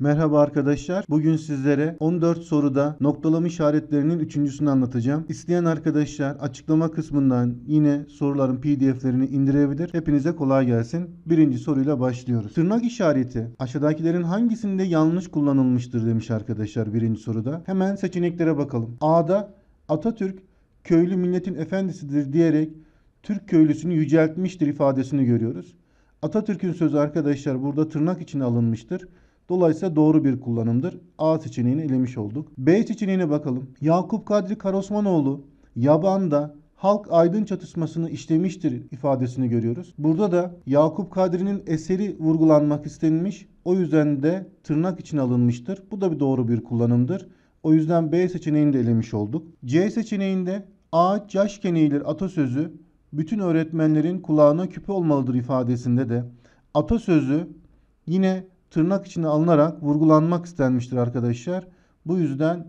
Merhaba arkadaşlar. Bugün sizlere 14 soruda noktalama işaretlerinin üçüncüsünü anlatacağım. İsteyen arkadaşlar açıklama kısmından yine soruların pdf'lerini indirebilir. Hepinize kolay gelsin. Birinci soruyla başlıyoruz. Tırnak işareti aşağıdakilerin hangisinde yanlış kullanılmıştır demiş arkadaşlar birinci soruda. Hemen seçeneklere bakalım. A'da Atatürk köylü milletin efendisidir diyerek Türk köylüsünü yüceltmiştir ifadesini görüyoruz. Atatürk'ün sözü arkadaşlar burada tırnak içine alınmıştır. Dolayısıyla doğru bir kullanımdır. A seçeneğini elemiş olduk. B seçeneğine bakalım. Yakup Kadri Karosmanoğlu yabanda halk aydın çatışmasını işlemiştir ifadesini görüyoruz. Burada da Yakup Kadri'nin eseri vurgulanmak istenmiş. O yüzden de tırnak için alınmıştır. Bu da bir doğru bir kullanımdır. O yüzden B seçeneğini de elemiş olduk. C seçeneğinde ağaç yaşken eğilir atasözü bütün öğretmenlerin kulağına küpe olmalıdır ifadesinde de atasözü yine tırnak içine alınarak vurgulanmak istenmiştir arkadaşlar. Bu yüzden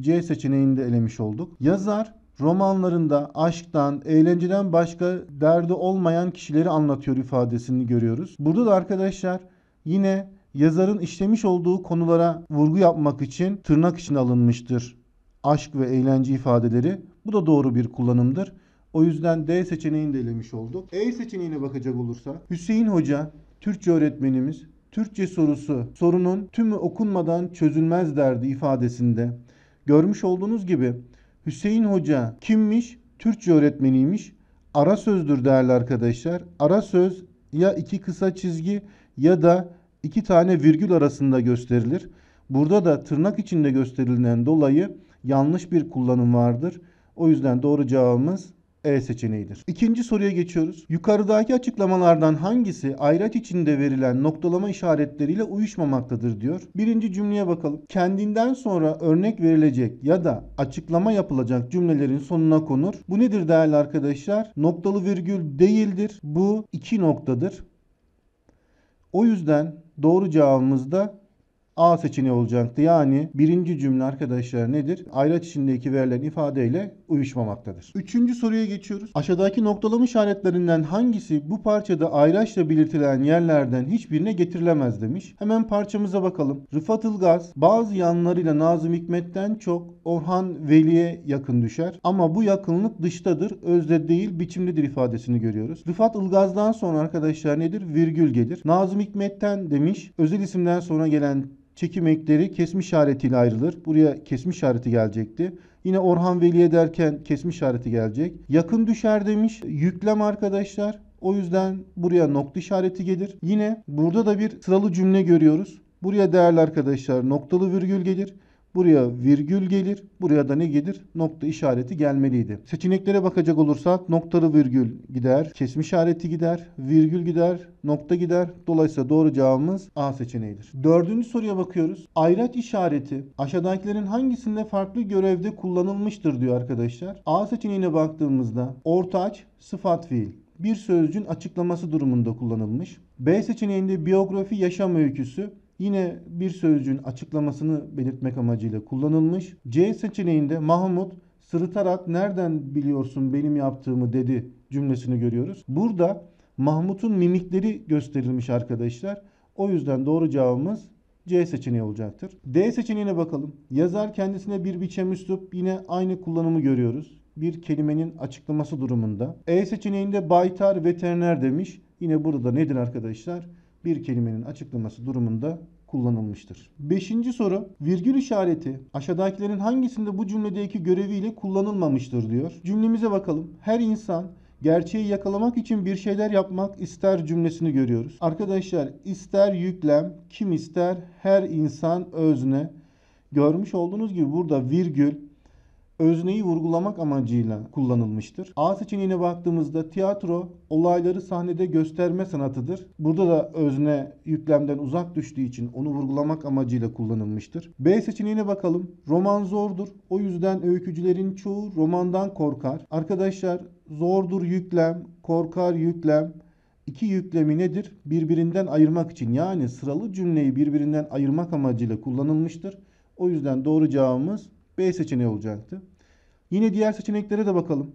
C seçeneğini de elemiş olduk. Yazar romanlarında aşktan, eğlenceden başka derdi olmayan kişileri anlatıyor ifadesini görüyoruz. Burada da arkadaşlar yine yazarın işlemiş olduğu konulara vurgu yapmak için tırnak içine alınmıştır. Aşk ve eğlence ifadeleri. Bu da doğru bir kullanımdır. O yüzden D seçeneğini de elemiş olduk. E seçeneğine bakacak olursa Hüseyin Hoca, Türkçe öğretmenimiz Türkçe sorusu sorunun tümü okunmadan çözülmez derdi ifadesinde. Görmüş olduğunuz gibi Hüseyin Hoca kimmiş? Türkçe öğretmeniymiş. Ara sözdür değerli arkadaşlar. Ara söz ya iki kısa çizgi ya da iki tane virgül arasında gösterilir. Burada da tırnak içinde gösterilen dolayı yanlış bir kullanım vardır. O yüzden doğru cevabımız e seçeneğidir. İkinci soruya geçiyoruz. Yukarıdaki açıklamalardan hangisi ayraç içinde verilen noktalama işaretleriyle uyuşmamaktadır diyor. Birinci cümleye bakalım. Kendinden sonra örnek verilecek ya da açıklama yapılacak cümlelerin sonuna konur. Bu nedir değerli arkadaşlar? Noktalı virgül değildir. Bu iki noktadır. O yüzden doğru cevabımız da A seçeneği olacaktı. Yani birinci cümle arkadaşlar nedir? Ayraç içindeki verilen ifadeyle uyuşmamaktadır. Üçüncü soruya geçiyoruz. Aşağıdaki noktalama işaretlerinden hangisi bu parçada ayraçla belirtilen yerlerden hiçbirine getirilemez demiş. Hemen parçamıza bakalım. Rıfat Ilgaz bazı yanlarıyla Nazım Hikmet'ten çok Orhan Veli'ye yakın düşer. Ama bu yakınlık dıştadır, özde değil biçimlidir ifadesini görüyoruz. Rıfat Ilgaz'dan sonra arkadaşlar nedir? Virgül gelir. Nazım Hikmet'ten demiş. Özel isimden sonra gelen çekim ekleri kesme işaretiyle ayrılır. Buraya kesme işareti gelecekti. Yine Orhan Veli'ye derken kesme işareti gelecek. Yakın düşer demiş. Yüklem arkadaşlar. O yüzden buraya nokta işareti gelir. Yine burada da bir sıralı cümle görüyoruz. Buraya değerli arkadaşlar noktalı virgül gelir. Buraya virgül gelir. Buraya da ne gelir? Nokta işareti gelmeliydi. Seçeneklere bakacak olursak noktalı virgül gider. Kesme işareti gider. Virgül gider. Nokta gider. Dolayısıyla doğru cevabımız A seçeneğidir. Dördüncü soruya bakıyoruz. Ayraç işareti aşağıdakilerin hangisinde farklı görevde kullanılmıştır diyor arkadaşlar. A seçeneğine baktığımızda ortaç sıfat fiil bir sözcüğün açıklaması durumunda kullanılmış. B seçeneğinde biyografi yaşam öyküsü yine bir sözcüğün açıklamasını belirtmek amacıyla kullanılmış. C seçeneğinde Mahmut sırıtarak nereden biliyorsun benim yaptığımı dedi cümlesini görüyoruz. Burada Mahmut'un mimikleri gösterilmiş arkadaşlar. O yüzden doğru cevabımız C seçeneği olacaktır. D seçeneğine bakalım. Yazar kendisine bir biçem üslup yine aynı kullanımı görüyoruz. Bir kelimenin açıklaması durumunda. E seçeneğinde baytar veteriner demiş. Yine burada nedir arkadaşlar? Bir kelimenin açıklaması durumunda kullanılmıştır. Beşinci soru virgül işareti aşağıdakilerin hangisinde bu cümledeki göreviyle kullanılmamıştır diyor. Cümlemize bakalım. Her insan gerçeği yakalamak için bir şeyler yapmak ister cümlesini görüyoruz. Arkadaşlar ister yüklem, kim ister her insan özne. Görmüş olduğunuz gibi burada virgül özneyi vurgulamak amacıyla kullanılmıştır. A seçeneğine baktığımızda tiyatro olayları sahnede gösterme sanatıdır. Burada da özne yüklemden uzak düştüğü için onu vurgulamak amacıyla kullanılmıştır. B seçeneğine bakalım. Roman zordur. O yüzden öykücülerin çoğu romandan korkar. Arkadaşlar zordur yüklem, korkar yüklem, İki yüklemi nedir? Birbirinden ayırmak için yani sıralı cümleyi birbirinden ayırmak amacıyla kullanılmıştır. O yüzden doğru cevabımız B seçeneği olacaktı. Yine diğer seçeneklere de bakalım.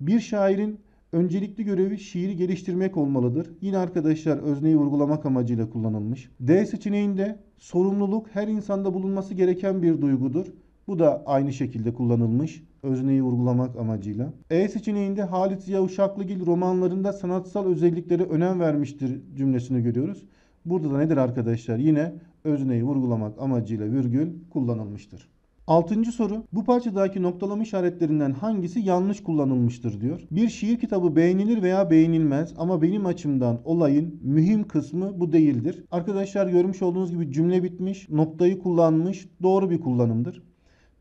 Bir şairin öncelikli görevi şiiri geliştirmek olmalıdır. Yine arkadaşlar özneyi vurgulamak amacıyla kullanılmış. D seçeneğinde sorumluluk her insanda bulunması gereken bir duygudur. Bu da aynı şekilde kullanılmış. Özneyi vurgulamak amacıyla. E seçeneğinde Halit Ziya Uşaklıgil romanlarında sanatsal özelliklere önem vermiştir cümlesini görüyoruz. Burada da nedir arkadaşlar? Yine özneyi vurgulamak amacıyla virgül kullanılmıştır. Altıncı soru. Bu parçadaki noktalama işaretlerinden hangisi yanlış kullanılmıştır diyor. Bir şiir kitabı beğenilir veya beğenilmez ama benim açımdan olayın mühim kısmı bu değildir. Arkadaşlar görmüş olduğunuz gibi cümle bitmiş, noktayı kullanmış, doğru bir kullanımdır.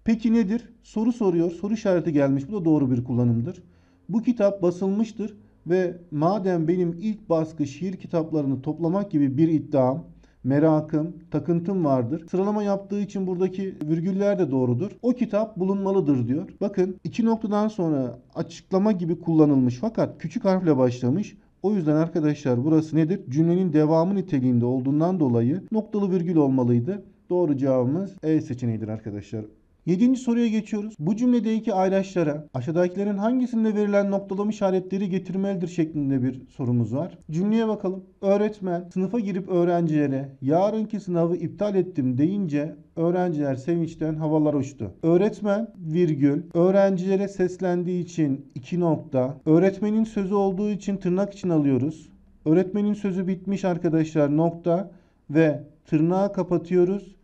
Peki nedir? Soru soruyor, soru işareti gelmiş. Bu da doğru bir kullanımdır. Bu kitap basılmıştır ve madem benim ilk baskı şiir kitaplarını toplamak gibi bir iddiam merakım, takıntım vardır. Sıralama yaptığı için buradaki virgüller de doğrudur. O kitap bulunmalıdır diyor. Bakın iki noktadan sonra açıklama gibi kullanılmış fakat küçük harfle başlamış. O yüzden arkadaşlar burası nedir? Cümlenin devamı niteliğinde olduğundan dolayı noktalı virgül olmalıydı. Doğru cevabımız E seçeneğidir arkadaşlar. Yedinci soruya geçiyoruz. Bu cümledeki ayraçlara aşağıdakilerin hangisinde verilen noktalama işaretleri getirmelidir şeklinde bir sorumuz var. Cümleye bakalım. Öğretmen sınıfa girip öğrencilere yarınki sınavı iptal ettim deyince öğrenciler sevinçten havalar uçtu. Öğretmen virgül öğrencilere seslendiği için iki nokta öğretmenin sözü olduğu için tırnak için alıyoruz. Öğretmenin sözü bitmiş arkadaşlar nokta ve tırnağı kapatıyoruz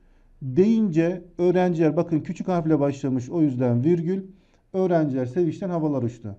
deyince öğrenciler bakın küçük harfle başlamış o yüzden virgül. Öğrenciler sevinçten havalar uçtu.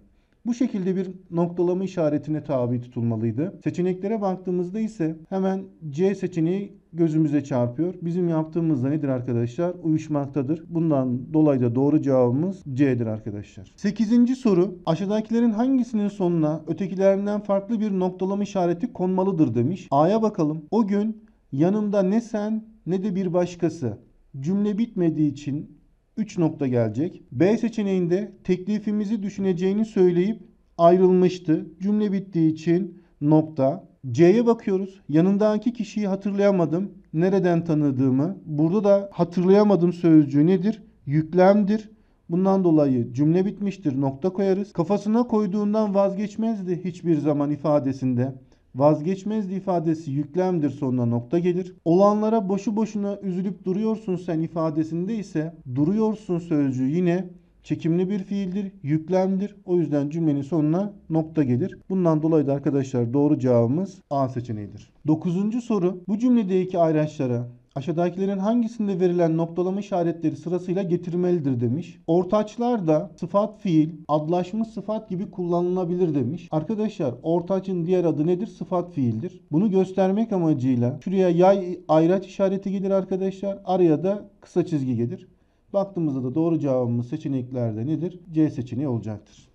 Bu şekilde bir noktalama işaretine tabi tutulmalıydı. Seçeneklere baktığımızda ise hemen C seçeneği gözümüze çarpıyor. Bizim yaptığımızda nedir arkadaşlar? Uyuşmaktadır. Bundan dolayı da doğru cevabımız C'dir arkadaşlar. 8. soru aşağıdakilerin hangisinin sonuna ötekilerinden farklı bir noktalama işareti konmalıdır demiş. A'ya bakalım. O gün yanımda ne sen ne de bir başkası. Cümle bitmediği için 3 nokta gelecek. B seçeneğinde teklifimizi düşüneceğini söyleyip ayrılmıştı. Cümle bittiği için nokta. C'ye bakıyoruz. Yanındaki kişiyi hatırlayamadım. Nereden tanıdığımı. Burada da hatırlayamadım sözcüğü nedir? Yüklemdir. Bundan dolayı cümle bitmiştir nokta koyarız. Kafasına koyduğundan vazgeçmezdi hiçbir zaman ifadesinde. Vazgeçmezdi ifadesi yüklemdir sonuna nokta gelir. Olanlara boşu boşuna üzülüp duruyorsun sen ifadesinde ise duruyorsun sözcüğü yine çekimli bir fiildir, yüklemdir. O yüzden cümlenin sonuna nokta gelir. Bundan dolayı da arkadaşlar doğru cevabımız A seçeneğidir. Dokuzuncu soru bu cümledeki ayraçlara aşağıdakilerin hangisinde verilen noktalama işaretleri sırasıyla getirmelidir demiş. Ortaçlar da sıfat fiil, adlaşmış sıfat gibi kullanılabilir demiş. Arkadaşlar ortaçın diğer adı nedir? Sıfat fiildir. Bunu göstermek amacıyla şuraya yay ayraç işareti gelir arkadaşlar. Araya da kısa çizgi gelir. Baktığımızda da doğru cevabımız seçeneklerde nedir? C seçeneği olacaktır.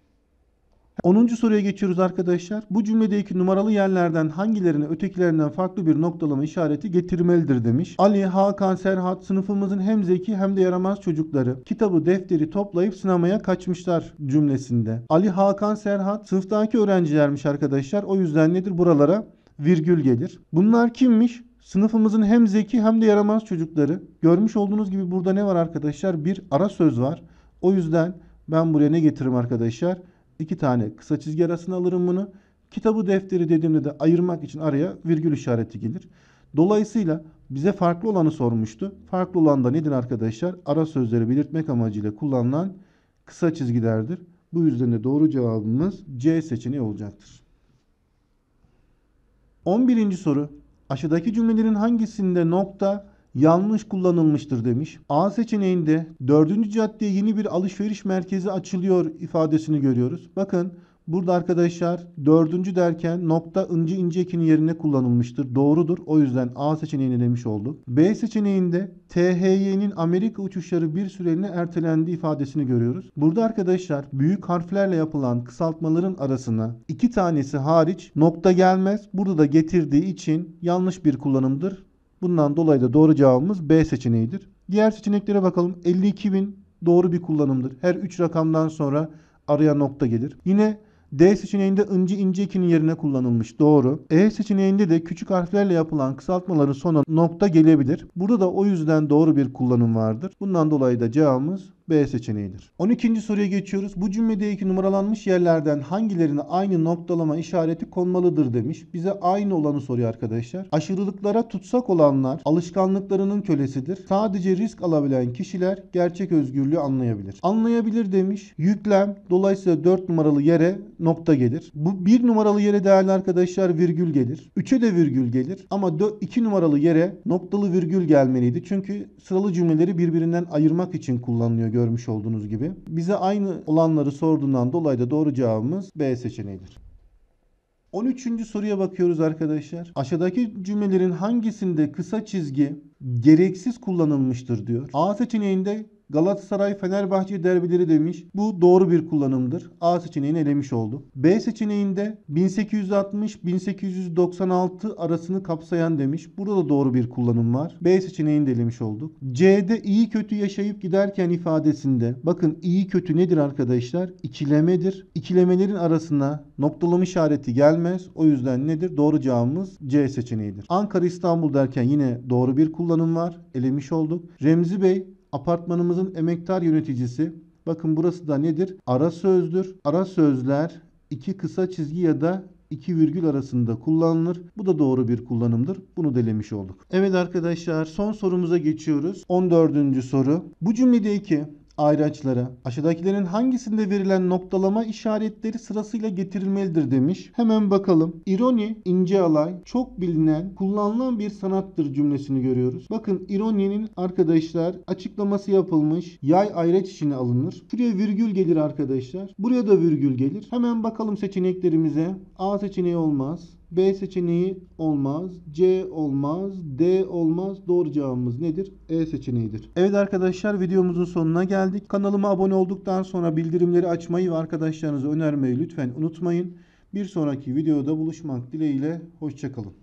10. soruya geçiyoruz arkadaşlar. Bu cümledeki numaralı yerlerden hangilerine ötekilerinden farklı bir noktalama işareti getirmelidir demiş. Ali, Hakan, Serhat sınıfımızın hem zeki hem de yaramaz çocukları. Kitabı, defteri toplayıp sinemaya kaçmışlar cümlesinde. Ali, Hakan, Serhat sınıftaki öğrencilermiş arkadaşlar. O yüzden nedir buralara? Virgül gelir. Bunlar kimmiş? Sınıfımızın hem zeki hem de yaramaz çocukları. Görmüş olduğunuz gibi burada ne var arkadaşlar? Bir ara söz var. O yüzden ben buraya ne getiririm arkadaşlar? iki tane kısa çizgi arasına alırım bunu. Kitabı defteri dediğimde de ayırmak için araya virgül işareti gelir. Dolayısıyla bize farklı olanı sormuştu. Farklı olan da nedir arkadaşlar? Ara sözleri belirtmek amacıyla kullanılan kısa çizgilerdir. Bu yüzden de doğru cevabımız C seçeneği olacaktır. 11. soru. Aşağıdaki cümlelerin hangisinde nokta yanlış kullanılmıştır demiş. A seçeneğinde 4. caddeye yeni bir alışveriş merkezi açılıyor ifadesini görüyoruz. Bakın Burada arkadaşlar dördüncü derken nokta ince ince yerine kullanılmıştır. Doğrudur. O yüzden A seçeneğini demiş olduk. B seçeneğinde THY'nin Amerika uçuşları bir süreliğine ertelendi ifadesini görüyoruz. Burada arkadaşlar büyük harflerle yapılan kısaltmaların arasına iki tanesi hariç nokta gelmez. Burada da getirdiği için yanlış bir kullanımdır Bundan dolayı da doğru cevabımız B seçeneğidir. Diğer seçeneklere bakalım. 52.000 doğru bir kullanımdır. Her 3 rakamdan sonra araya nokta gelir. Yine D seçeneğinde ince ince ikinin yerine kullanılmış. Doğru. E seçeneğinde de küçük harflerle yapılan kısaltmaların sona nokta gelebilir. Burada da o yüzden doğru bir kullanım vardır. Bundan dolayı da cevabımız B seçeneğidir. 12. soruya geçiyoruz. Bu cümledeki numaralanmış yerlerden hangilerine aynı noktalama işareti konmalıdır demiş. Bize aynı olanı soruyor arkadaşlar. Aşırılıklara tutsak olanlar alışkanlıklarının kölesidir. Sadece risk alabilen kişiler gerçek özgürlüğü anlayabilir. Anlayabilir demiş. Yüklem dolayısıyla 4 numaralı yere nokta gelir. Bu 1 numaralı yere değerli arkadaşlar virgül gelir. 3'e de virgül gelir ama 2 numaralı yere noktalı virgül gelmeliydi. Çünkü sıralı cümleleri birbirinden ayırmak için kullanılıyor görmüş olduğunuz gibi. Bize aynı olanları sorduğundan dolayı da doğru cevabımız B seçeneğidir. 13. soruya bakıyoruz arkadaşlar. Aşağıdaki cümlelerin hangisinde kısa çizgi gereksiz kullanılmıştır diyor. A seçeneğinde Galatasaray Fenerbahçe derbileri demiş. Bu doğru bir kullanımdır. A seçeneğini elemiş oldu. B seçeneğinde 1860-1896 arasını kapsayan demiş. Burada da doğru bir kullanım var. B seçeneğini de elemiş olduk. C'de iyi kötü yaşayıp giderken ifadesinde bakın iyi kötü nedir arkadaşlar? İkilemedir. İkilemelerin arasına noktalama işareti gelmez. O yüzden nedir? Doğru cevabımız C seçeneğidir. Ankara İstanbul derken yine doğru bir kullanım var. Elemiş olduk. Remzi Bey Apartmanımızın emektar yöneticisi bakın burası da nedir? Ara sözdür. Ara sözler iki kısa çizgi ya da iki virgül arasında kullanılır. Bu da doğru bir kullanımdır. Bunu delemiş olduk. Evet arkadaşlar son sorumuza geçiyoruz. 14. soru. Bu cümledeki ayraçlara. Aşağıdakilerin hangisinde verilen noktalama işaretleri sırasıyla getirilmelidir demiş. Hemen bakalım. İroni, ince alay, çok bilinen, kullanılan bir sanattır cümlesini görüyoruz. Bakın ironinin arkadaşlar açıklaması yapılmış. Yay ayraç içine alınır. Şuraya virgül gelir arkadaşlar. Buraya da virgül gelir. Hemen bakalım seçeneklerimize. A seçeneği olmaz. B seçeneği olmaz. C olmaz. D olmaz. Doğru cevabımız nedir? E seçeneğidir. Evet arkadaşlar videomuzun sonuna geldik. Kanalıma abone olduktan sonra bildirimleri açmayı ve arkadaşlarınıza önermeyi lütfen unutmayın. Bir sonraki videoda buluşmak dileğiyle. Hoşçakalın.